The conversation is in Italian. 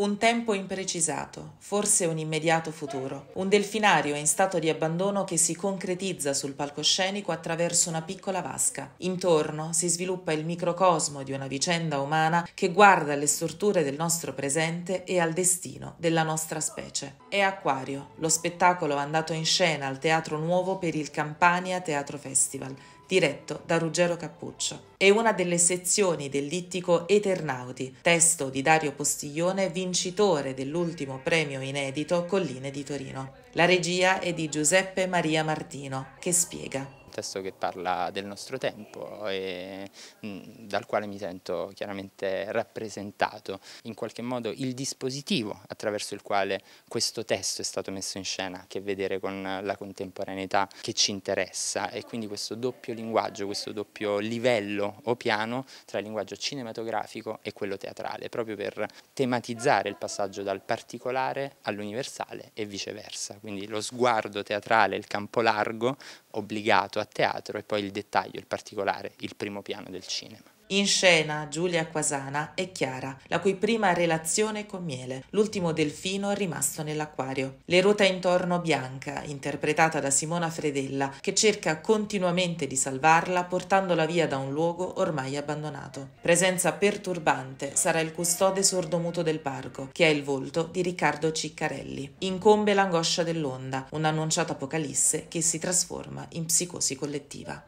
Un tempo imprecisato, forse un immediato futuro. Un delfinario in stato di abbandono che si concretizza sul palcoscenico attraverso una piccola vasca. Intorno si sviluppa il microcosmo di una vicenda umana che guarda alle strutture del nostro presente e al destino della nostra specie. È Aquario, lo spettacolo andato in scena al Teatro Nuovo per il Campania Teatro Festival diretto da Ruggero Cappuccio. È una delle sezioni del dittico Eternauti, testo di Dario Postiglione, vincitore dell'ultimo premio inedito Colline di Torino. La regia è di Giuseppe Maria Martino, che spiega testo che parla del nostro tempo e mm, dal quale mi sento chiaramente rappresentato. In qualche modo il dispositivo attraverso il quale questo testo è stato messo in scena ha a che vedere con la contemporaneità che ci interessa e quindi questo doppio linguaggio, questo doppio livello o piano tra il linguaggio cinematografico e quello teatrale, proprio per tematizzare il passaggio dal particolare all'universale e viceversa. Quindi lo sguardo teatrale, il campo largo, obbligato a teatro e poi il dettaglio, il particolare, il primo piano del cinema. In scena Giulia Quasana e Chiara, la cui prima relazione con Miele, l'ultimo delfino rimasto nell'acquario. Le ruota intorno Bianca, interpretata da Simona Fredella, che cerca continuamente di salvarla portandola via da un luogo ormai abbandonato. Presenza perturbante sarà il custode sordomuto del parco, che ha il volto di Riccardo Ciccarelli. Incombe l'angoscia dell'onda, un annunciato apocalisse che si trasforma in psicosi collettiva.